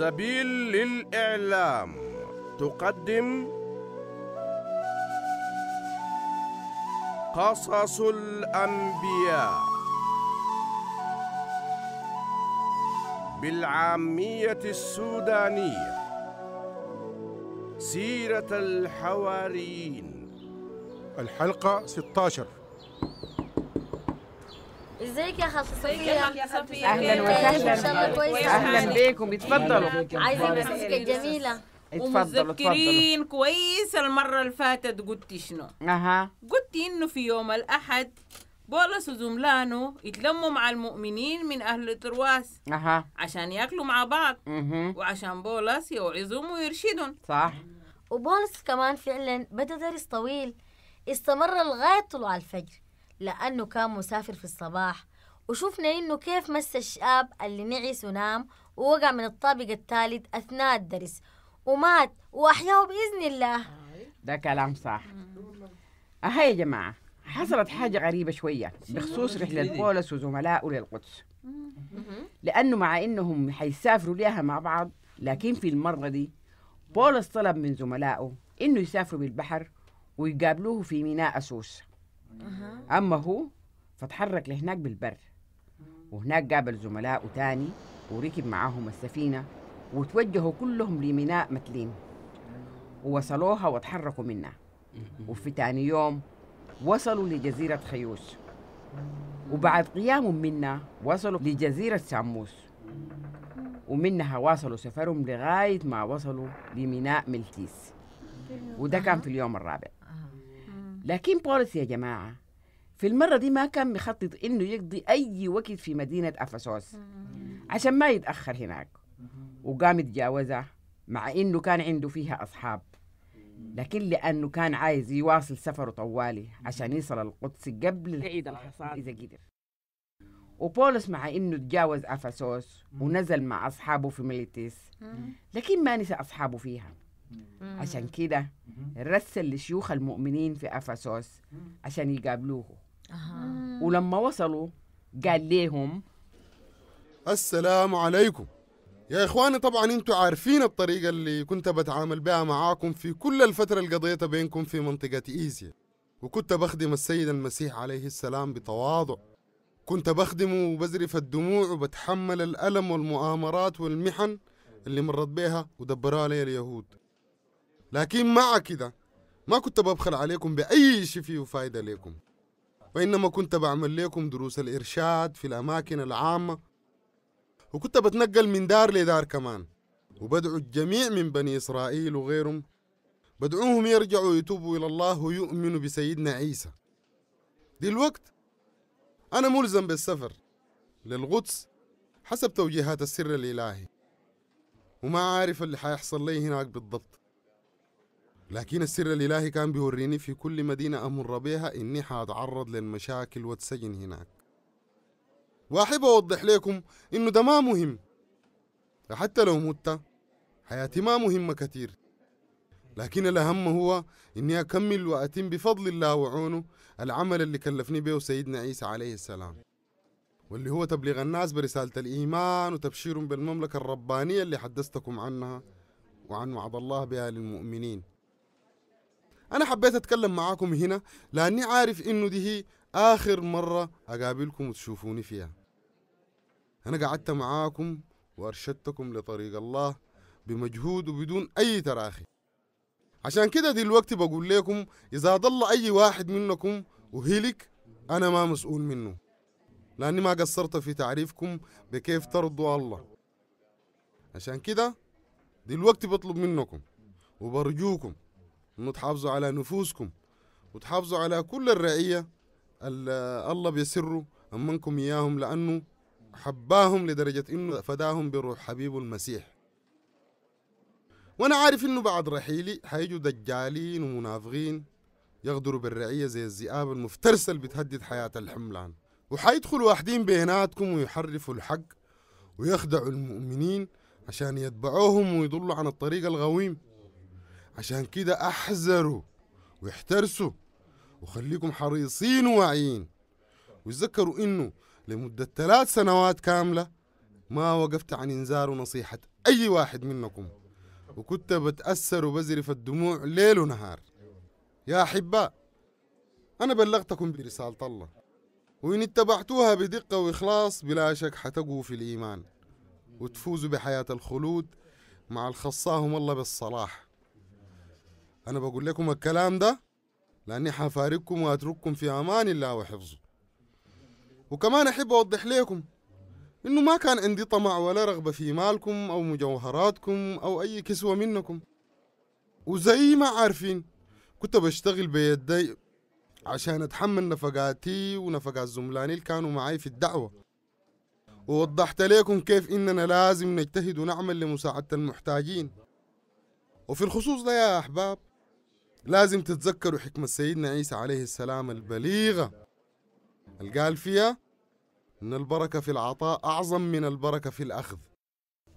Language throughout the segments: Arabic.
سبيل للإعلام تقدم قصص الأنبياء بالعامية السودانية سيرة الحواريين الحلقة 16 ازيك يا خصوصيه صفية؟ اهلا وسهلا اهلا بيكم اتفضلوا عايزين نشوفك الجميلة ومتذكرين كويس المرة اللي فاتت قلتي شنو؟ اها قلتي انه في يوم الاحد بولس وزملانه يتلموا مع المؤمنين من أهل ترواس أها عشان ياكلوا مع بعض مه. وعشان بولس يوعظهم ويرشدهم صح وبولس كمان فعلا بدأ درس طويل استمر لغاية طلوع الفجر لأنه كان مسافر في الصباح وشفنا إنه كيف مس الشاب اللي نعس ونام ووقع من الطابق الثالث أثناء الدرس ومات وأحياه بإذن الله ده كلام صح أهي يا جماعة حصلت حاجة غريبة شوية بخصوص رحلة بولس وزملائه للقدس لأنه مع إنهم حيسافروا ليها مع بعض لكن في المرة دي بولس طلب من زملائه إنه يسافروا بالبحر ويقابلوه في ميناء أسوس اما هو فتحرك لهناك بالبر وهناك قابل زملائه تاني وركب معاهم السفينة وتوجهوا كلهم لميناء متلين ووصلوها وتحركوا منها وفي تاني يوم وصلوا لجزيرة خيوس وبعد قيامهم منا وصلوا لجزيرة ساموس ومنها واصلوا سفرهم لغاية ما وصلوا لميناء ملتيس وده كان في اليوم الرابع لكن بولس يا جماعه في المره دي ما كان مخطط انه يقضي اي وقت في مدينه افسوس عشان ما يتاخر هناك وقام يتجاوزها مع انه كان عنده فيها اصحاب لكن لانه كان عايز يواصل سفره طوالي عشان يصل القدس قبل عيد الحصاد اذا قدر وبولس مع انه تجاوز افسوس ونزل مع اصحابه في ميليتيس لكن ما نسى اصحابه فيها عشان كده رسل لشيوخ المؤمنين في أفسوس عشان يقابلوه آه. ولما وصلوا قال ليهم السلام عليكم يا إخواني طبعا أنتوا عارفين الطريقة اللي كنت بتعامل بها معاكم في كل الفترة اللي قضيتها بينكم في منطقة إيزيا وكنت بخدم السيد المسيح عليه السلام بتواضع كنت بخدمه وبزرف الدموع وبتحمل الألم والمؤامرات والمحن اللي مرت بيها ودبرها لي اليهود لكن مع كده ما كنت ببخل عليكم بأي شيء فيه فايدة لكم وإنما كنت بعمل لكم دروس الإرشاد في الأماكن العامة وكنت بتنقل من دار لدار كمان وبدعو الجميع من بني إسرائيل وغيرهم بدعوهم يرجعوا يتوبوا إلى الله ويؤمنوا بسيدنا عيسى دي الوقت أنا ملزم بالسفر للقدس حسب توجيهات السر الإلهي وما عارف اللي حيحصل لي هناك بالضبط لكن السر الإلهي كان بيوريني في كل مدينة أمر بيها إني حاتعرض للمشاكل واتسجن هناك وأحب أوضح لكم إنه ده ما مهم حتى لو مت حياتي ما مهمة كتير لكن الأهم هو إني أكمل وأتم بفضل الله وعونه العمل اللي كلفني به سيدنا عيسى عليه السلام واللي هو تبليغ الناس برسالة الإيمان وتبشيرهم بالمملكة الربانية اللي حدثتكم عنها وعن وعد الله بها للمؤمنين أنا حبيت أتكلم معاكم هنا لأني عارف إنه دي هي آخر مرة أقابلكم وتشوفوني فيها أنا قعدت معاكم وأرشدتكم لطريق الله بمجهود وبدون أي تراخي عشان كده دلوقتي بقول لكم إذا ضل أي واحد منكم وهلك أنا ما مسؤول منه لأني ما قصرت في تعريفكم بكيف ترضوا الله عشان كده دلوقتي بطلب منكم وبرجوكم انه تحافظوا على نفوسكم وتحافظوا على كل الرعية الله بيسروا منكم إياهم لأنه حباهم لدرجة إنه فداهم بروح حبيب المسيح وأنا عارف إنه بعد رحيلي حيجوا دجالين ومنافقين يغدروا بالرعية زي الذئاب المفترسة اللي بتهدد حياة الحملان وحيدخلوا واحدين بيناتكم ويحرفوا الحق ويخدعوا المؤمنين عشان يتبعوهم ويضلوا عن الطريق الغويم عشان كده احذروا واحترسوا وخليكم حريصين وواعيين وتذكروا انه لمدة ثلاث سنوات كاملة ما وقفت عن انذار ونصيحة اي واحد منكم وكنت بتأثر وبزرف الدموع ليل ونهار يا أحباء أنا بلغتكم برسالة الله وإن اتبعتوها بدقة وإخلاص بلا شك حتقوا في الإيمان وتفوزوا بحياة الخلود مع الخصاهم الله بالصلاح أنا بقول لكم الكلام ده لأني حفارقكم وأترككم في أمان الله وحفظه وكمان أحب أوضح لكم إنه ما كان عندي طمع ولا رغبة في مالكم أو مجوهراتكم أو أي كسوة منكم وزي ما عارفين كنت بشتغل بيدي عشان أتحمل نفقاتي ونفقات زملاني اللي كانوا معي في الدعوة ووضحت لكم كيف إننا لازم نجتهد ونعمل لمساعدة المحتاجين وفي الخصوص ده يا أحباب لازم تتذكروا حكمة سيدنا عيسى عليه السلام البليغة قال فيها إن البركة في العطاء أعظم من البركة في الأخذ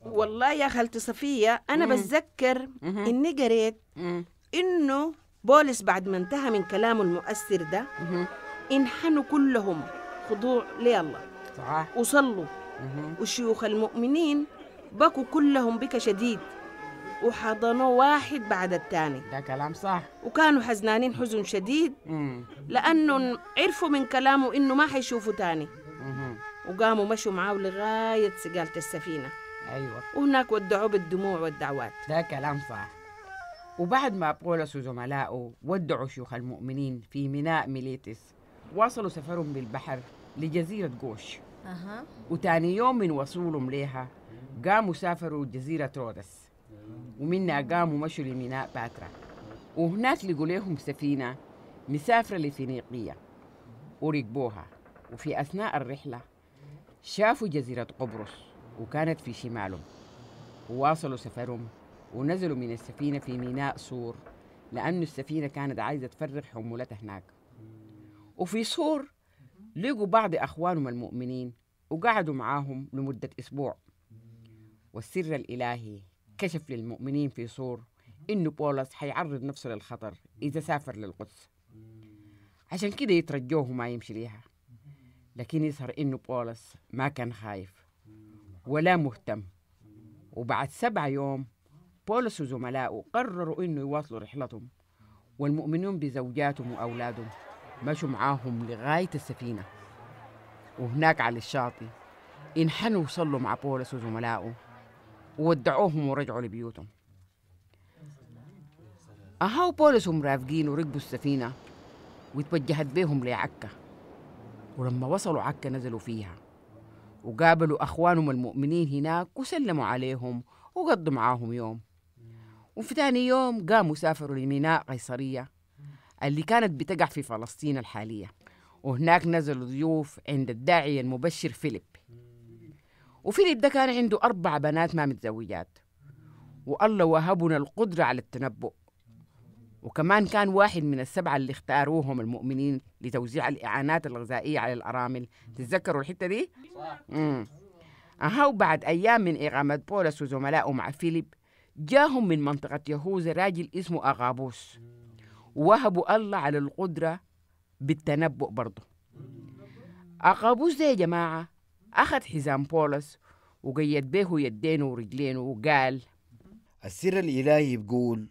والله يا خالتي صفية أنا مم. بتذكر مم. إني قريت إنه بولس بعد ما انتهى من كلامه المؤثر ده انحنوا كلهم خضوع لله صح وصلوا وشيوخ المؤمنين بكوا كلهم بك شديد وحضنوه واحد بعد الثاني ده كلام صح وكانوا حزنانين حزن شديد مم. لأنه عرفوا من كلامه إنه ما حيشوفوا تاني وقاموا مشوا معاه لغاية سقالة السفينة أيوة وهناك ودعوه بالدموع والدعوات ده كلام صح وبعد ما بولس وزملائه ودعوا شيوخ المؤمنين في ميناء ميليتس واصلوا سفرهم بالبحر لجزيرة جوش أه. وتاني يوم من وصولهم ليها قاموا سافروا جزيرة رودس ومنا قاموا مشوا لميناء باترا وهناك لقوا لهم سفينة مسافرة لفينيقية وركبوها وفي أثناء الرحلة شافوا جزيرة قبرص وكانت في شمالهم وواصلوا سفرهم ونزلوا من السفينة في ميناء صور لأن السفينة كانت عايزة تفرغ حمولتها هناك وفي صور لقوا بعض أخوانهم المؤمنين وقعدوا معاهم لمدة أسبوع والسر الإلهي كشف للمؤمنين في صور إنه بولس حيعرض نفسه للخطر إذا سافر للقدس عشان كده يترجوه وما يمشي ليها لكن يظهر إنه بولس ما كان خايف ولا مهتم وبعد سبع يوم بولس وزملائه قرروا إنه يواصلوا رحلتهم والمؤمنون بزوجاتهم وأولادهم مشوا معاهم لغاية السفينة وهناك على الشاطئ انحنوا وصلوا مع بولس وزملائه وودعوهم ورجعوا لبيوتهم أها بولس رافقين وركبوا السفينة واتوجهت بيهم لعكة ولما وصلوا عكة نزلوا فيها وقابلوا أخوانهم المؤمنين هناك وسلموا عليهم وقضوا معاهم يوم وفي تاني يوم قاموا سافروا لميناء قيصرية اللي كانت بتقع في فلسطين الحالية وهناك نزلوا ضيوف عند الداعية المبشر فيليب وفيليب ده كان عنده أربع بنات ما متزوجات والله وهبنا القدرة على التنبؤ وكمان كان واحد من السبعة اللي اختاروهم المؤمنين لتوزيع الإعانات الغذائية على الأرامل تتذكروا الحتة دي؟ أها وبعد أيام من إقامة بولس وزملائه مع فيليب جاهم من منطقة يهوذا راجل اسمه أغابوس وهبوا الله على القدرة بالتنبؤ برضه أغابوس ده يا جماعة أخذ حزام بولس وقيد به يدينه ورجلينه وقال السر الإلهي بيقول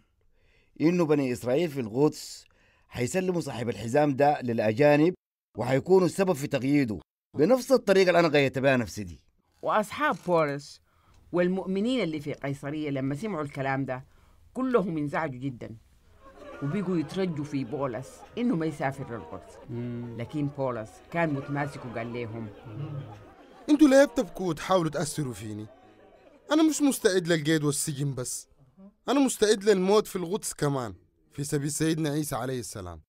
إنه بني إسرائيل في القدس حيسلموا صاحب الحزام ده للأجانب وحيكونوا السبب في تقييده بنفس الطريقة اللي أنا قيدت بها نفسي دي وأصحاب بولس والمؤمنين اللي في قيصرية لما سمعوا الكلام ده كلهم انزعجوا جدا وبيجوا يترجوا في بولس إنه ما يسافر للقدس لكن بولس كان متماسك وقال لهم انتوا ليه بتبكوا وتحاولوا تأثروا فيني انا مش مستعد للقيد والسجن بس انا مستعد للموت في القدس كمان في سبيل سيدنا عيسى عليه السلام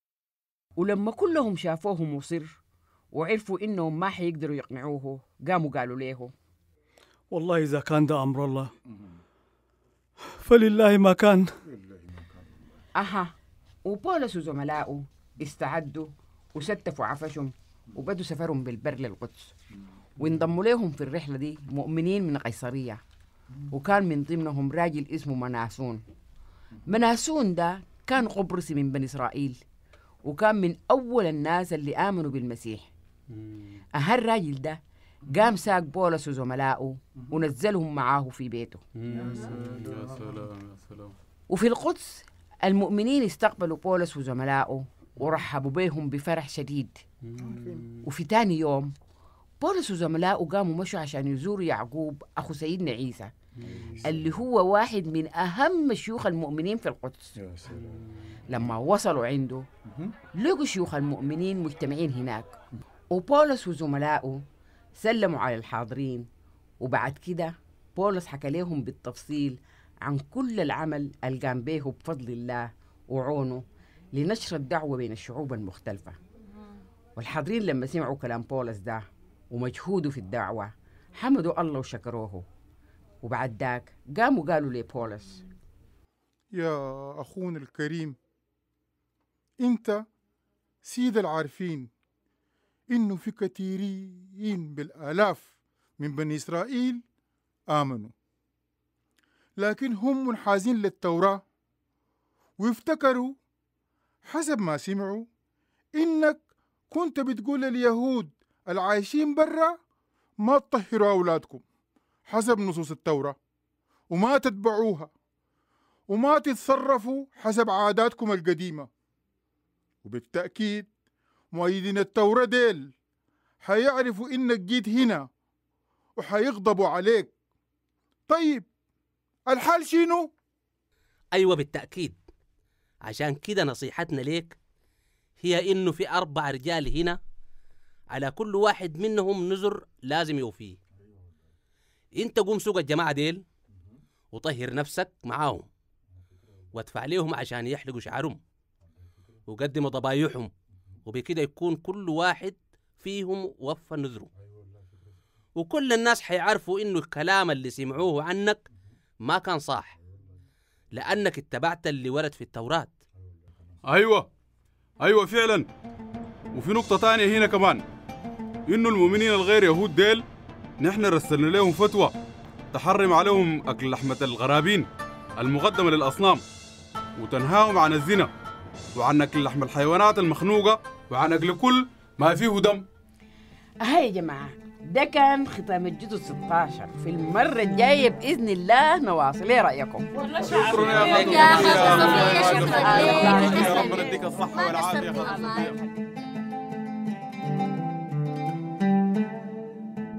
ولما كلهم شافوه مصر وعرفوا انهم ما حيقدروا يقنعوه قاموا قالوا ليه والله اذا كان ده امر الله فلله ما كان اها وبولس وزملائه استعدوا وستفوا عفشهم وبدوا سفرهم بالبر للقدس وانضموا لهم في الرحلة دي مؤمنين من قيصرية وكان من ضمنهم راجل اسمه مناسون مناسون ده كان قبرصي من بني إسرائيل وكان من أول الناس اللي آمنوا بالمسيح أها الراجل ده قام ساق بولس وزملائه ونزلهم معاه في بيته يا سلام يا سلام وفي القدس المؤمنين استقبلوا بولس وزملائه ورحبوا بهم بفرح شديد وفي تاني يوم بولس وزملائه قاموا مشوا عشان يزوروا يعقوب أخو سيدنا عيسى اللي هو واحد من أهم شيوخ المؤمنين في القدس لما وصلوا عنده لقوا شيوخ المؤمنين مجتمعين هناك وبولس وزملائه سلموا على الحاضرين وبعد كده بولس حكى لهم بالتفصيل عن كل العمل القام به بفضل الله وعونه لنشر الدعوة بين الشعوب المختلفة والحاضرين لما سمعوا كلام بولس ده ومجهوده في الدعوة حمدوا الله وشكروه وبعد ذاك قاموا قالوا لبولس يا أخونا الكريم أنت سيد العارفين إنه في كثيرين بالآلاف من بني إسرائيل آمنوا لكن هم منحازين للتوراة وافتكروا حسب ما سمعوا إنك كنت بتقول لليهود العايشين برا ما تطهروا أولادكم حسب نصوص التوراة وما تتبعوها وما تتصرفوا حسب عاداتكم القديمة وبالتأكيد مؤيدين التوراة ديل حيعرفوا إنك جيت هنا وحيغضبوا عليك طيب الحال شنو؟ أيوة بالتأكيد عشان كده نصيحتنا ليك هي إنه في أربع رجال هنا على كل واحد منهم نذر لازم يوفيه انت قوم سوق الجماعه ديل وطهر نفسك معاهم وادفع ليهم عشان يحلقوا شعرهم وقدموا ضبايحهم وبكده يكون كل واحد فيهم وفى نذره وكل الناس حيعرفوا انه الكلام اللي سمعوه عنك ما كان صح لانك اتبعت اللي ورد في التوراه ايوه ايوه فعلا وفي نقطه تانية هنا كمان انه المؤمنين الغير يهود ديل نحن رسلنا لهم فتوى تحرم عليهم اكل لحمه الغرابين المقدمه للاصنام وتنهاهم عن الزنا وعن اكل لحم الحيوانات المخنوقه وعن اكل كل ما فيه دم هاي يا جماعه ده كان ختام الجزء 16 في المرة الجاية بإذن الله نواصل إيه رأيكم؟ والله شكرا يا خالد يا خالد شكرا يا الصحة شكرا يا خالد